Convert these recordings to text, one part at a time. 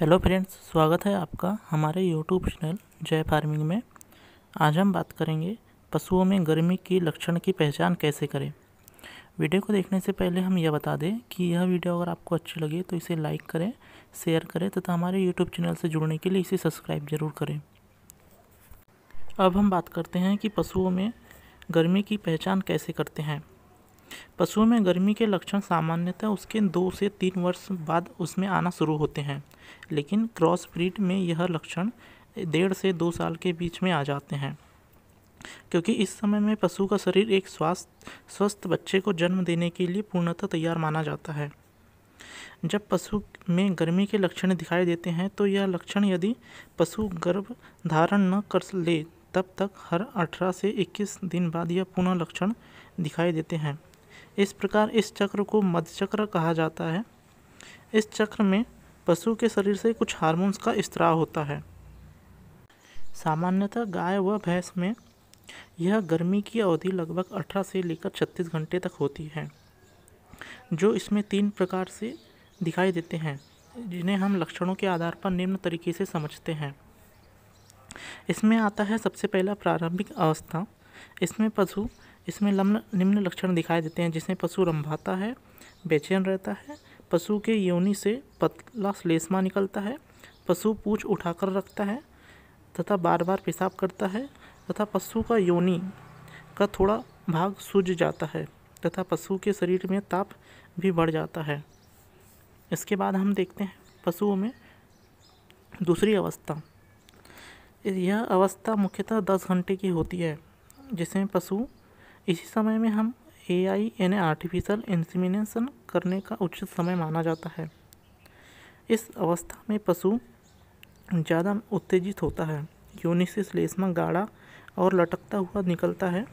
hello friends स्वागत है आपका हमारे यूट्यूब चैनल जय फार्मिंग में आज हम बात करेंगे पशुओं में गर्मी के लक्षण की पहचान कैसे करें वीडियो को देखने से पहले हम यह बता दें कि यह वीडियो अगर आपको अच्छी लगे तो इसे लाइक करें शेयर करें तथा हमारे यूट्यूब चैनल से जुड़ने के लिए इसे सब्सक्राइब जरूर करें अब हम बात करते हैं कि पशुओं में गर्मी की पहचान कैसे करते हैं पशुओं में गर्मी के लक्षण सामान्यतः उसके दो से तीन वर्ष बाद उसमें आना शुरू होते हैं लेकिन क्रॉस ब्रीड में यह लक्षण डेढ़ से दो साल के बीच में आ जाते हैं क्योंकि इस समय में पशु का शरीर एक स्वास्थ्य स्वस्थ बच्चे को जन्म देने के लिए पूर्णतः तैयार माना जाता है जब पशु में गर्मी के लक्षण दिखाई देते हैं तो यह लक्षण यदि पशु गर्भ धारण न कर ले तब तक हर 18 से 21 दिन बाद यह पुनः लक्षण दिखाई देते हैं इस प्रकार इस चक्र को मध्य चक्र कहा जाता है इस चक्र में पशु के शरीर से कुछ हार्मोन्स का स्त्राव होता है सामान्यतः गाय व भैंस में यह गर्मी की अवधि लगभग 18 से लेकर 36 घंटे तक होती है जो इसमें तीन प्रकार से दिखाई देते हैं जिन्हें हम लक्षणों के आधार पर निम्न तरीके से समझते हैं इसमें आता है सबसे पहला प्रारंभिक अवस्था इसमें पशु इसमें लम्न निम्न लक्षण दिखाई देते हैं जिसमें पशु रंभाता है बेचैन रहता है पशु के योनि से पतला श्लेष्मा निकलता है पशु पूछ उठाकर रखता है तथा बार बार पेशाब करता है तथा पशु का योनि का थोड़ा भाग सूज जाता है तथा पशु के शरीर में ताप भी बढ़ जाता है इसके बाद हम देखते हैं पशुओं में दूसरी अवस्था यह अवस्था मुख्यतः दस घंटे की होती है जिसमें पशु इसी समय में हम ए आई यानी आर्टिफिशियल इंसिमिनेशन करने का उचित समय माना जाता है इस अवस्था में पशु ज़्यादा उत्तेजित होता है योनि से गाढ़ा और लटकता हुआ निकलता है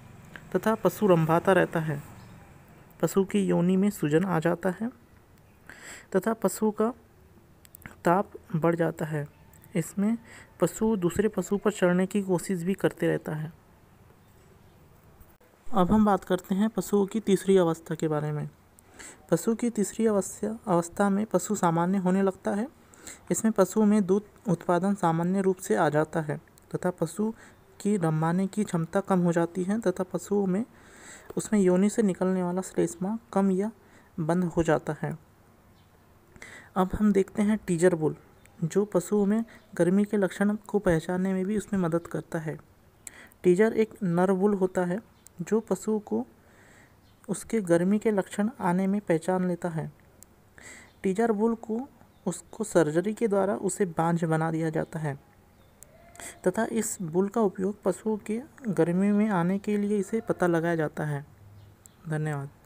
तथा पशु रंभाता रहता है पशु की योनि में सूजन आ जाता है तथा पशु का ताप बढ़ जाता है इसमें पशु दूसरे पशु पर चढ़ने की कोशिश भी करते रहता है अब हम बात करते हैं पशुओं की तीसरी अवस्था के बारे में पशु की तीसरी अवस्था अवस्था में पशु सामान्य होने लगता है इसमें पशु में दूध उत्पादन सामान्य रूप से आ जाता है तथा पशु की रमाने की क्षमता कम हो जाती है तथा पशुओं में उसमें योनि से निकलने वाला श्लेष्मा कम या बंद हो जाता है अब हम देखते हैं टीजर बुल जो पशुओं में गर्मी के लक्षण को पहचानने में भी उसमें मदद करता है टीजर एक नर बुल होता है जो पशु को उसके गर्मी के लक्षण आने में पहचान लेता है टीजर बुल को उसको सर्जरी के द्वारा उसे बांझ बना दिया जाता है तथा इस बुल का उपयोग पशुओं के गर्मी में आने के लिए इसे पता लगाया जाता है धन्यवाद